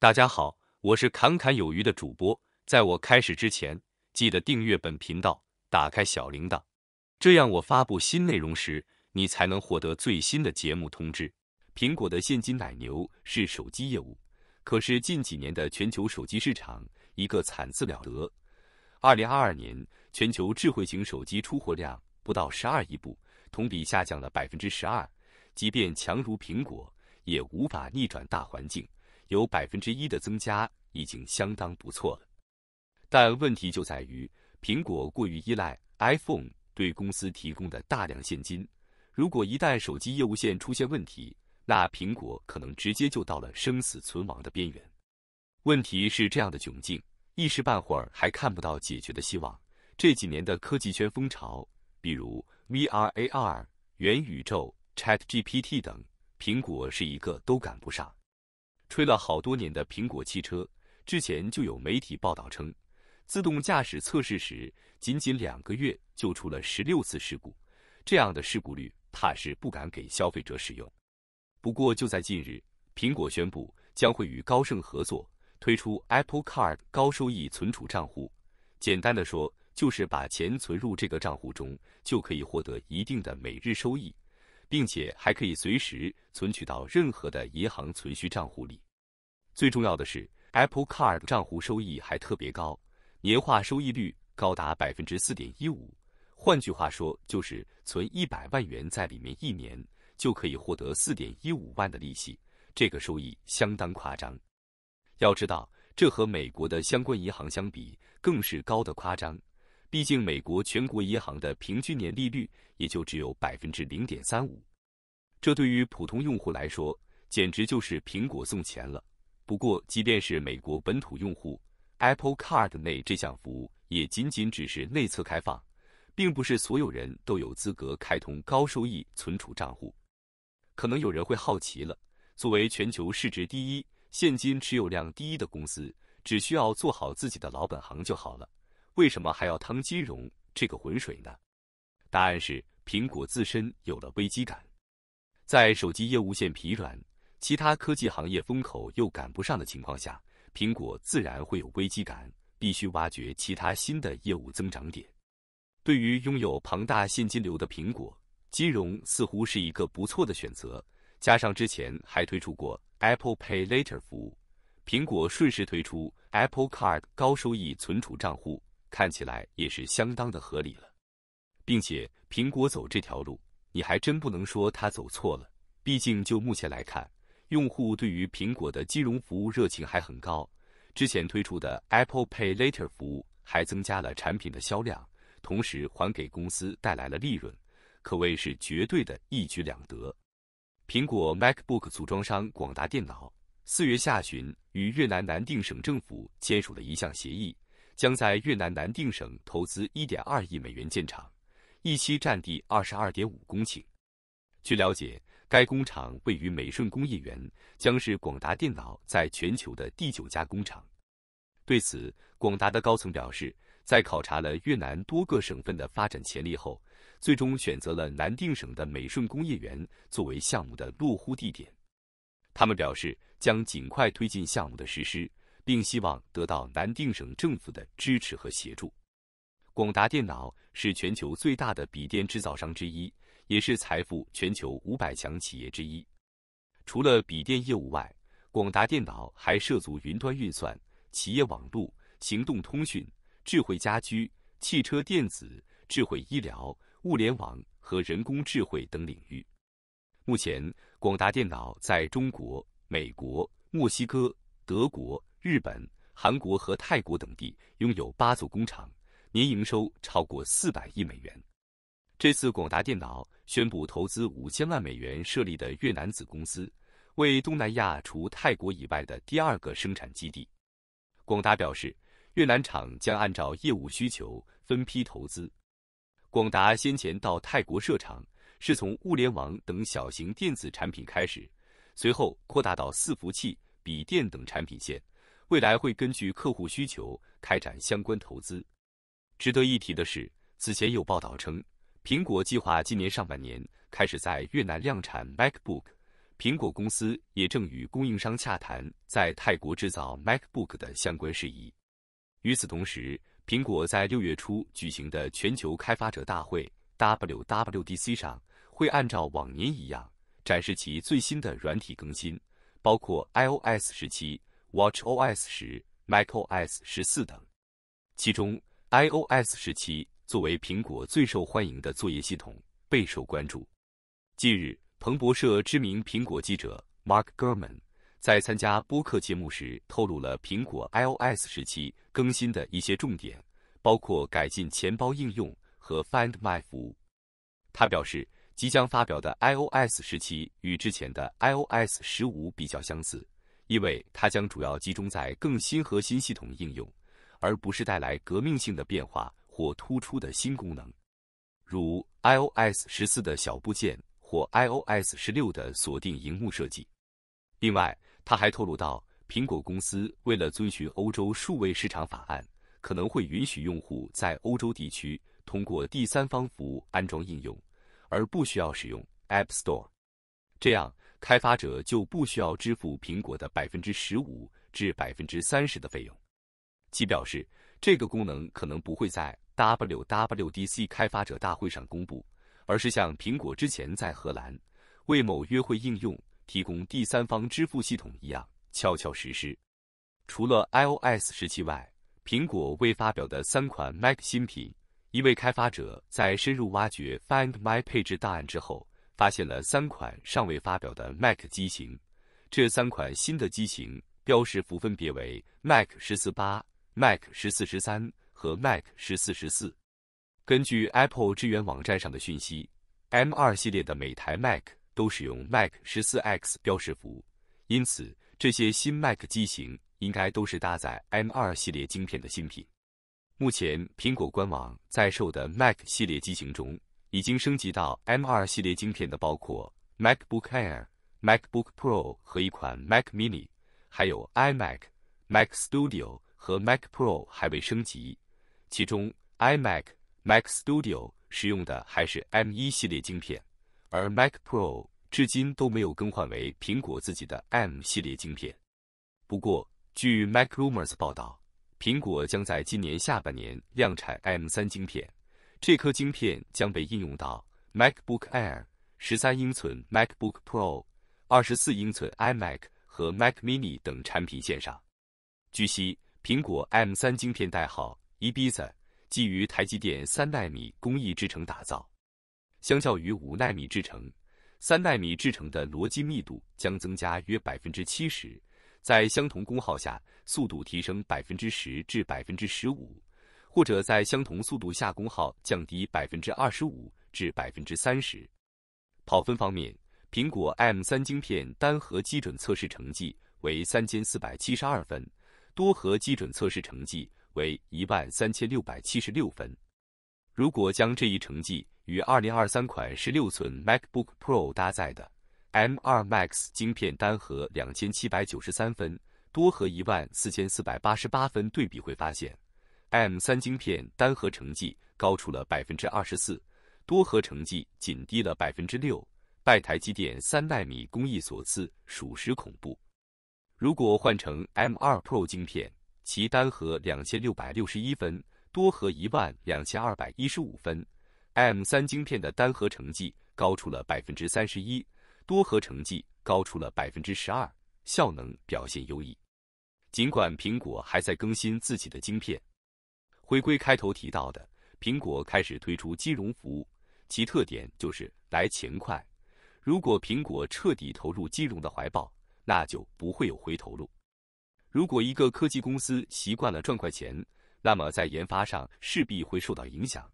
大家好，我是侃侃有余的主播。在我开始之前，记得订阅本频道，打开小铃铛，这样我发布新内容时，你才能获得最新的节目通知。苹果的现金奶牛是手机业务，可是近几年的全球手机市场一个惨字了得。二零二二年，全球智慧型手机出货量不到十二亿部，同比下降了百分之十二。即便强如苹果，也无法逆转大环境。有百分之一的增加已经相当不错了，但问题就在于苹果过于依赖 iPhone 对公司提供的大量现金，如果一旦手机业务线出现问题，那苹果可能直接就到了生死存亡的边缘。问题是这样的窘境，一时半会儿还看不到解决的希望。这几年的科技圈风潮，比如 VR、AR、元宇宙、ChatGPT 等，苹果是一个都赶不上。吹了好多年的苹果汽车，之前就有媒体报道称，自动驾驶测试时仅仅两个月就出了十六次事故，这样的事故率怕是不敢给消费者使用。不过就在近日，苹果宣布将会与高盛合作推出 Apple Card 高收益存储账户，简单的说就是把钱存入这个账户中，就可以获得一定的每日收益，并且还可以随时存取到任何的银行存续账户里。最重要的是，Apple Card 账户收益还特别高，年化收益率高达百分之四点一五。换句话说，就是存一百万元在里面，一年就可以获得四点一五万的利息，这个收益相当夸张。要知道，这和美国的相关银行相比，更是高的夸张。毕竟，美国全国银行的平均年利率也就只有百分之零点三五，这对于普通用户来说，简直就是苹果送钱了。不过，即便是美国本土用户，Apple Card 内这项服务也仅仅只是内测开放，并不是所有人都有资格开通高收益存储账户。可能有人会好奇了：作为全球市值第一、现金持有量第一的公司，只需要做好自己的老本行就好了，为什么还要趟金融这个浑水呢？答案是，苹果自身有了危机感，在手机业务线疲软。其他科技行业风口又赶不上的情况下，苹果自然会有危机感，必须挖掘其他新的业务增长点。对于拥有庞大现金流的苹果，金融似乎是一个不错的选择。加上之前还推出过 Apple Pay Later 服务，苹果顺势推出 Apple Card 高收益存储账户，看起来也是相当的合理了。并且，苹果走这条路，你还真不能说它走错了，毕竟就目前来看。用户对于苹果的金融服务热情还很高，之前推出的 Apple Pay Later 服务还增加了产品的销量，同时还给公司带来了利润，可谓是绝对的一举两得。苹果 Macbook 组装商广达电脑四月下旬与越南南定省政府签署了一项协议，将在越南南定省投资1.2亿美元建厂，一期占地22.5公顷。据了解。该工厂位于美顺工业园，将是广达电脑在全球的第九家工厂。对此，广达的高层表示，在考察了越南多个省份的发展潜力后，最终选择了南定省的美顺工业园作为项目的落户地点。他们表示，将尽快推进项目的实施，并希望得到南定省政府的支持和协助。广达电脑是全球最大的笔电制造商之一。也是财富全球五百强企业之一。除了笔电业务外，广达电脑还涉足云端运算、企业网络、行动通讯、智慧家居、汽车电子、智慧医疗、物联网和人工智慧等领域。目前，广达电脑在中国、美国、墨西哥、德国、日本、韩国和泰国等地拥有八座工厂，年营收超过四百亿美元。这次广达电脑宣布投资五千万美元设立的越南子公司，为东南亚除泰国以外的第二个生产基地。广达表示，越南厂将按照业务需求分批投资。广达先前到泰国设厂，是从物联网等小型电子产品开始，随后扩大到伺服器、笔电等产品线，未来会根据客户需求开展相关投资。值得一提的是，此前有报道称。苹果计划今年上半年开始在越南量产 MacBook。苹果公司也正与供应商洽谈在泰国制造 MacBook 的相关事宜。与此同时，苹果在六月初举行的全球开发者大会 （WWDC） 上，会按照往年一样展示其最新的软体更新，包括 iOS 十七、WatchOS 十、MacOS 十四等。其中，iOS 十七。作为苹果最受欢迎的作业系统，备受关注。近日，彭博社知名苹果记者 Mark Gurman 在参加播客节目时，透露了苹果 iOS 时期更新的一些重点，包括改进钱包应用和 Find My 服务。他表示，即将发表的 iOS 时期与之前的 iOS 十五比较相似，因为它将主要集中在更新核心系统应用，而不是带来革命性的变化。或突出的新功能，如 iOS 十四的小部件或 iOS 十六的锁定荧幕设计。另外，他还透露到，苹果公司为了遵循欧洲数位市场法案，可能会允许用户在欧洲地区通过第三方服务安装应用，而不需要使用 App Store。这样，开发者就不需要支付苹果的百分之十五至百分之三十的费用。其表示，这个功能可能不会在。WWDC 开发者大会上公布，而是像苹果之前在荷兰为某约会应用提供第三方支付系统一样悄悄实施。除了 iOS 十七外，苹果未发表的三款 Mac 新品，一位开发者在深入挖掘 Find My 配置档案之后，发现了三款尚未发表的 Mac 机型。这三款新的机型标识符分别为 Mac 十四八、Mac 十四十三。和 Mac 十四十四，根据 Apple 支援网站上的讯息，M 二系列的每台 Mac 都使用 Mac 十四 X 标识符，因此这些新 Mac 机型应该都是搭载 M 二系列晶片的新品。目前苹果官网在售的 Mac 系列机型中，已经升级到 M 二系列晶片的包括 MacBook Air、MacBook Pro 和一款 Mac Mini，还有 iMac、Mac Studio 和 Mac Pro 还未升级。其中，iMac、Mac Studio 使用的还是 M 一系列晶片，而 Mac Pro 至今都没有更换为苹果自己的 M 系列晶片。不过，据 Mac Rumors 报道，苹果将在今年下半年量产 M 三晶片，这颗晶片将被应用到 MacBook Air、十三英寸 MacBook Pro、二十四英寸 iMac 和 Mac Mini 等产品线上。据悉，苹果 M 三晶片代号。Ibiza 基于台积电三纳米工艺制成打造，相较于五纳米制成，三纳米制成的逻辑密度将增加约百分之七十，在相同功耗下，速度提升百分之十至百分之十五，或者在相同速度下，功耗降低百分之二十五至百分之三十。跑分方面，苹果 M 三晶片单核基准测试成绩为三千四百七十二分，多核基准测试成绩。为一万三千六百七十六分。如果将这一成绩与二零二三款十六寸 MacBook Pro 搭载的 M2 Max 晶片单核两千七百九十三分、多核一万四千四百八十八分对比，会发现 M3 晶片单核成绩高出了百分之二十四，多核成绩仅低了百分之六，拜台积电三纳米工艺所赐，属实恐怖。如果换成 M2 Pro 晶片，其单核两千六百六十一分，多核一万两千二百一十五分，M 三晶片的单核成绩高出了百分之三十一，多核成绩高出了百分之十二，效能表现优异。尽管苹果还在更新自己的晶片，回归开头提到的，苹果开始推出金融服务，其特点就是来钱快。如果苹果彻底投入金融的怀抱，那就不会有回头路。如果一个科技公司习惯了赚快钱，那么在研发上势必会受到影响。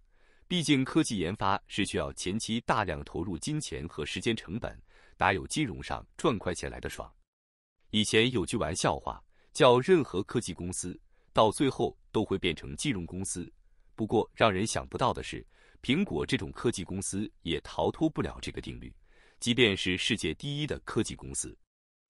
毕竟科技研发是需要前期大量投入金钱和时间成本，哪有金融上赚快钱来的爽？以前有句玩笑话，叫任何科技公司到最后都会变成金融公司。不过让人想不到的是，苹果这种科技公司也逃脱不了这个定律。即便是世界第一的科技公司。